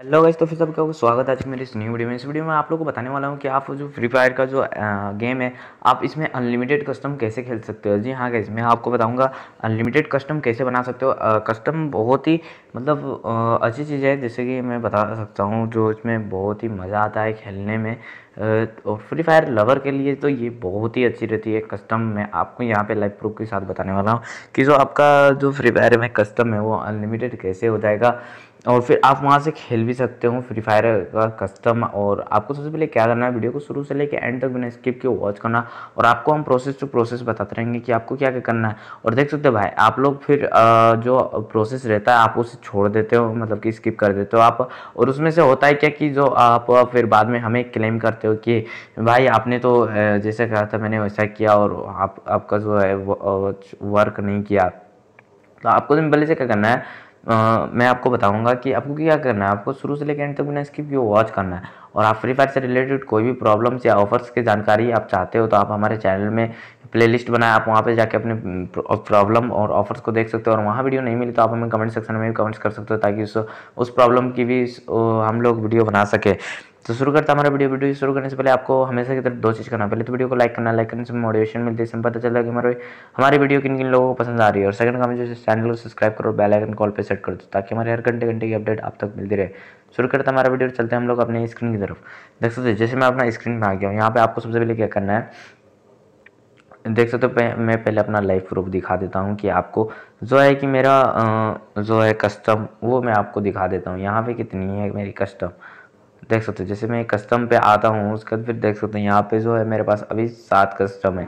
hello guys तो फिर सबका स्वागत है आज मेरे इस न्यू वीडियो में इस वीडियो में आप लोगों को बताने वाला हूँ कि आप जो फ्री फायर का जो गेम है आप इसमें अनलिमिटेड कस्टम कैसे खेल सकते हो जी हाँ गाइस मैं आपको बताऊंगा अनलिमिटेड कस्टम कैसे बना सकते हो कस्टम बहुत ही मतलब अच्छी चीज़ है जैसे कि मैं बता सकता हूँ जो इसमें बहुत ही मज़ा आता है खेलने में और फ्री फायर लवर के लिए तो ये बहुत ही अच्छी रहती है कस्टम मैं आपको यहाँ पे लाइव प्रूफ के साथ बताने वाला हूँ कि जो आपका जो फ्री फायर में कस्टम है वो अनलिमिटेड कैसे हो जाएगा और फिर आप वहाँ से खेल भी सकते हो फ्री फायर का कस्टम और आपको सबसे पहले क्या करना है वीडियो को शुरू से लेकर एंड तक बिना स्किप के वॉच करना और आपको हम प्रोसेस टू प्रोसेस बताते रहेंगे कि आपको क्या क्या करना है और देख सकते हो भाई आप लोग फिर जो प्रोसेस रहता है आप उसे छोड़ देते हो मतलब कि स्किप कर देते हो आप और उसमें से होता है क्या कि जो आप फिर बाद में हमें क्लेम करते हो कि भाई आपने तो जैसे कहा था मैंने वैसा किया और आप आपका जो है वर्क नहीं किया तो आपको सिंपली से क्या करना है आ, मैं आपको बताऊंगा कि आपको क्या करना है आपको शुरू से लेकर एंड तक बिना स्किप क्यों वॉच करना है और आप फ्री फायर से रिलेटेड कोई भी प्रॉब्लम्स या ऑफर्स की जानकारी आप चाहते हो तो आप हमारे चैनल में प्लेलिस्ट बनाए आप वहाँ पे जाके अपने प्रॉब्लम और ऑफर्स को देख सकते हो और वहाँ वीडियो नहीं मिली तो आप हमें कमेंट सेक्शन में भी कमेंट्स कर सकते हो ताकि उस उस प्रॉब्लम की भी हम लोग वीडियो बना सके तो शुरू करता हमारा वीडियो वीडियो शुरू करने से पहले आपको हमेशा की तरफ दो चीज़ करना पहले तो वीडियो को लाइक करना लाइक करने से मोटिवेशन मिलती है पता चला कि हमारे हमारी वीडियो किन किन लोगों को पसंद आ रही है और सेकंड काम जो चैनल को सब्सक्राइब करो बेल आइकन कॉल पर सेट कर दो ताकि हमारे हर घंटे घंटे की अपडेट आप तक मिलती रहे शुरू करता हमारा वीडियो चलते हम लोग अपने स्क्रीन की तरफ देख सकते हो जैसे मैं अपना स्क्रीन में आ गया हूँ यहाँ पर आपको सबसे पहले क्या करना है देख सकते हो मैं पहले अपना लाइव प्रूफ दिखा देता हूँ कि आपको जो है कि मेरा जो है कस्टम वो मैं आपको दिखा देता हूँ यहाँ पे कितनी है मेरी कस्टम देख सकते हो जैसे मैं कस्टम पे आता हूँ उसके बाद फिर देख सकते हैं यहाँ पे जो है मेरे पास अभी सात कस्टम है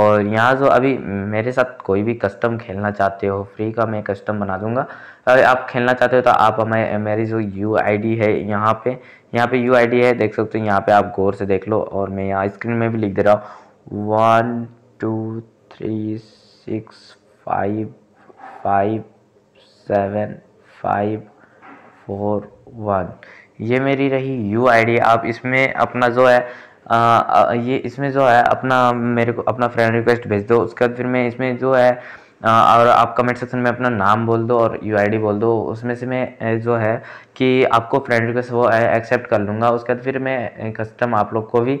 और यहाँ जो अभी मेरे साथ कोई भी कस्टम खेलना चाहते हो फ्री का मैं कस्टम बना दूँगा अगर आप खेलना चाहते हो तो आप हमें मेरी जो यू आई है यहाँ पे यहाँ पे यू आई है देख सकते हो यहाँ पे आप गौर से देख लो और मैं यहाँ स्क्रीन में भी लिख दे रहा हूँ one two three six five five seven five four one ये मेरी रही यू आईडी आप इसमें अपना जो है आ, ये इसमें जो है अपना मेरे को अपना फ्रेंड रिक्वेस्ट भेज दो उसके बाद फिर मैं इसमें जो है और आप कमेंट सेक्शन में अपना नाम बोल दो और यू आई बोल दो उसमें से मैं जो है कि आपको फ्रेंड रिक्वेस्ट वो एक्सेप्ट कर लूँगा उसके बाद फिर मैं कस्टम आप लोग को भी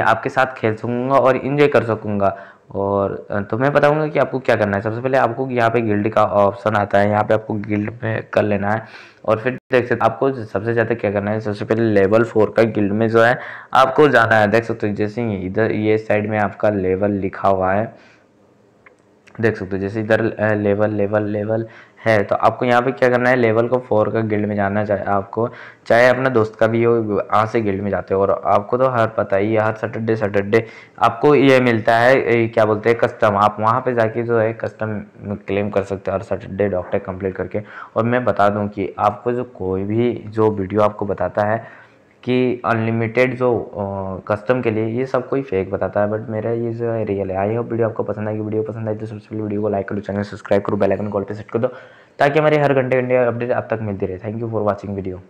आपके साथ खेल सकूँगा और इन्जॉय कर सकूँगा और तो मैं बताऊंगा कि आपको क्या करना है सबसे पहले आपको यहाँ पे गिल्ड का ऑप्शन आता है यहाँ पे आपको गिल्ड में कर लेना है और फिर देख सकते आपको सबसे ज़्यादा क्या करना है सबसे पहले लेवल फोर का गिल्ड में जो है आपको जाना है देख सकते हो जैसे इधर ये साइड में आपका लेवल लिखा हुआ है देख सकते हो जैसे इधर लेवल लेवल लेवल है तो आपको यहाँ पे क्या करना है लेवल को फोर का गिल्ड में जाना चाहे आपको चाहे अपना दोस्त का भी हो यहाँ से गिल्ड में जाते हो और आपको तो हर पता ही हर सैटरडे सैटरडे आपको ये मिलता है क्या बोलते हैं कस्टम आप वहाँ पे जाके जो है कस्टम क्लेम कर सकते हो हर सैटरडे डॉक्टर कंप्लीट करके और मैं बता दूँ कि आपको जो कोई भी जो वीडियो आपको बताता है कि अनलिमिटेड जो कस्टम के लिए ये सब कोई फेक बताता है बट मेरा ये जो है रियल है आई होप वीडियो आपको पसंद आएगी वीडियो पसंद आई तो सबसे पहले वीडियो को लाइक करो चैनल सब्सक्राइब करो बेल आइकन कॉल पे सेट कर दो ताकि हमारे हर घंटे घंटे अपडेट आप तक मिलती रहे thank you for watching video